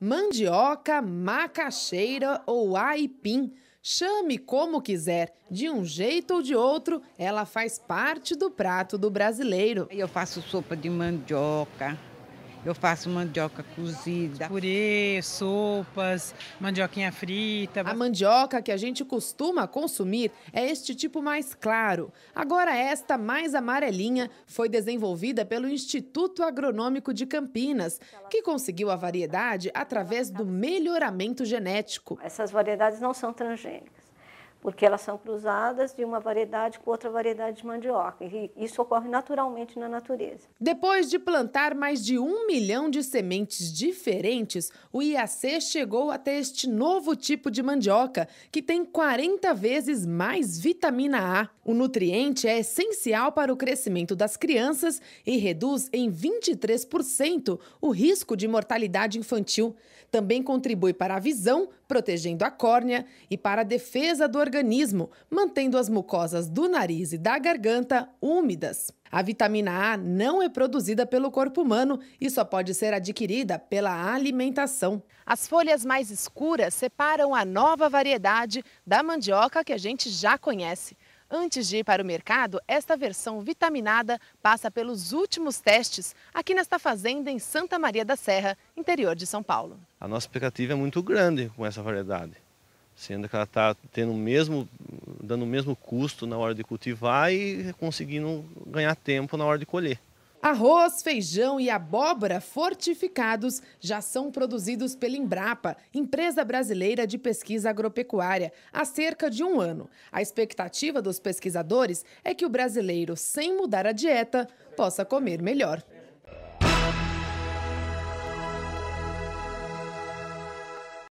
mandioca, macaxeira ou aipim. Chame como quiser, de um jeito ou de outro, ela faz parte do prato do brasileiro. Eu faço sopa de mandioca, eu faço mandioca cozida, purê, sopas, mandioquinha frita. A mandioca que a gente costuma consumir é este tipo mais claro. Agora esta mais amarelinha foi desenvolvida pelo Instituto Agronômico de Campinas, que conseguiu a variedade através do melhoramento genético. Essas variedades não são transgênicas porque elas são cruzadas de uma variedade com outra variedade de mandioca. E isso ocorre naturalmente na natureza. Depois de plantar mais de um milhão de sementes diferentes, o IAC chegou até este novo tipo de mandioca, que tem 40 vezes mais vitamina A. O nutriente é essencial para o crescimento das crianças e reduz em 23% o risco de mortalidade infantil. Também contribui para a visão, protegendo a córnea e para a defesa do organismo organismo, mantendo as mucosas do nariz e da garganta úmidas. A vitamina A não é produzida pelo corpo humano e só pode ser adquirida pela alimentação. As folhas mais escuras separam a nova variedade da mandioca que a gente já conhece. Antes de ir para o mercado, esta versão vitaminada passa pelos últimos testes aqui nesta fazenda em Santa Maria da Serra, interior de São Paulo. A nossa expectativa é muito grande com essa variedade sendo que ela está tendo mesmo, dando o mesmo custo na hora de cultivar e conseguindo ganhar tempo na hora de colher. Arroz, feijão e abóbora fortificados já são produzidos pela Embrapa, empresa brasileira de pesquisa agropecuária, há cerca de um ano. A expectativa dos pesquisadores é que o brasileiro, sem mudar a dieta, possa comer melhor.